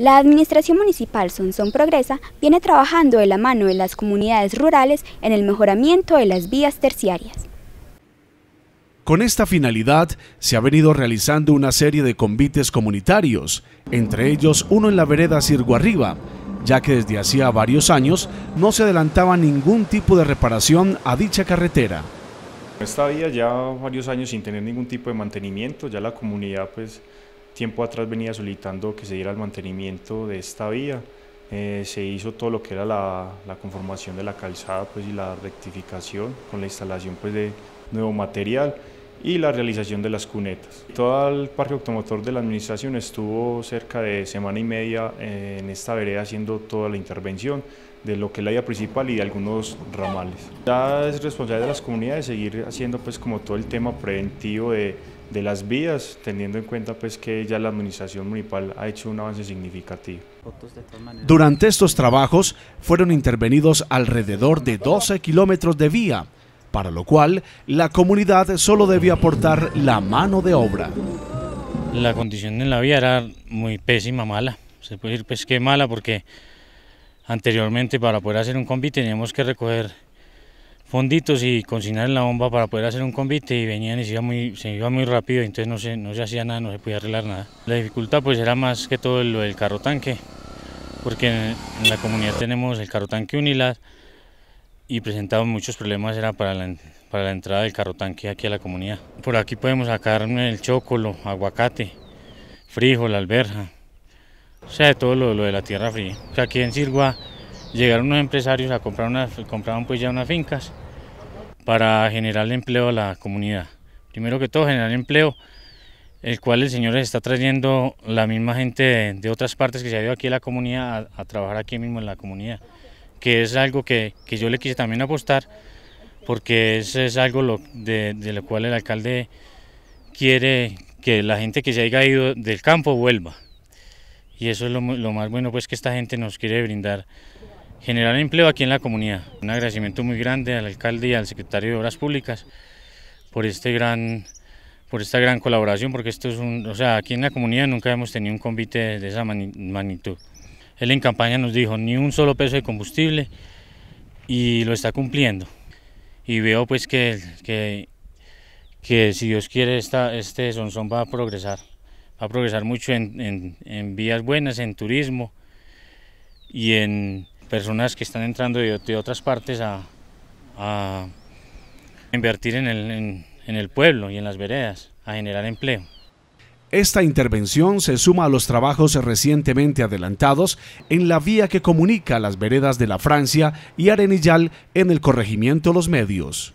La Administración Municipal Sonsón Progresa viene trabajando de la mano de las comunidades rurales en el mejoramiento de las vías terciarias. Con esta finalidad se ha venido realizando una serie de convites comunitarios, entre ellos uno en la vereda Cirgo Arriba, ya que desde hacía varios años no se adelantaba ningún tipo de reparación a dicha carretera. Esta vía ya varios años sin tener ningún tipo de mantenimiento, ya la comunidad pues tiempo atrás venía solicitando que se diera el mantenimiento de esta vía. Eh, se hizo todo lo que era la, conformación de la calzada pues, y la rectificación con la instalación pues, de nuevo material y la realización de las cunetas. Todo el parque automotor de la administración estuvo cerca de semana y media eh, en esta vereda haciendo toda la intervención de lo que es la vía principal y de algunos ramales. Ya es responsabilidad de las comunidades seguir haciendo pues como todo el tema preventivo de, las vías, teniendo en cuenta pues que ya la administración municipal ha hecho un avance significativo. Durante estos trabajos fueron intervenidos alrededor de 12 kilómetros de vía, para lo cual la comunidad solo debía aportar la mano de obra. La condición en la vía era muy pésima, mala. Se puede decir pues, que mala porque anteriormente para poder hacer un convite teníamos que recoger fonditos y consignar en la bomba para poder hacer un convite y venían y se iba muy, se iba muy rápido, entonces no se, no se hacía nada, no se podía arreglar nada. La dificultad pues era más que todo lo del carro tanque, porque en, la comunidad tenemos el carro tanque Unilat y presentaba muchos problemas era para la, entrada del carro tanque aquí a la comunidad. Por aquí podemos sacar el chocolo, aguacate, frijol, alberja, o sea, de todo lo, de la tierra fría. aquí en Sirgua llegaron unos empresarios a comprar unas, compraban pues ya unas fincas para generar empleo a la comunidad. Primero que todo, generar empleo, el cual el señor está trayendo la misma gente de, otras partes que se ha ido aquí a la comunidad a trabajar aquí mismo en la comunidad que es algo que, yo le quise también apostar, porque es, es algo lo, de, lo cual el alcalde quiere que la gente que se haya ido del campo vuelva. Y eso es lo, más bueno, pues que esta gente nos quiere brindar, generar empleo aquí en la comunidad. Un agradecimiento muy grande al alcalde y al secretario de Obras Públicas por este gran por esta gran colaboración, porque esto es un, o sea, aquí en la comunidad nunca hemos tenido un convite de esa magnitud. Él en campaña nos dijo ni un solo peso de combustible y lo está cumpliendo. Y veo pues que, que, si Dios quiere esta, este Sonsón va a progresar, va a progresar mucho en, vías buenas, en turismo y en personas que están entrando de, de otras partes a, invertir en el pueblo y en las veredas, a generar empleo. Esta intervención se suma a los trabajos recientemente adelantados en la vía que comunica las veredas de la Francia y Arenillal en el corregimiento Los Medios.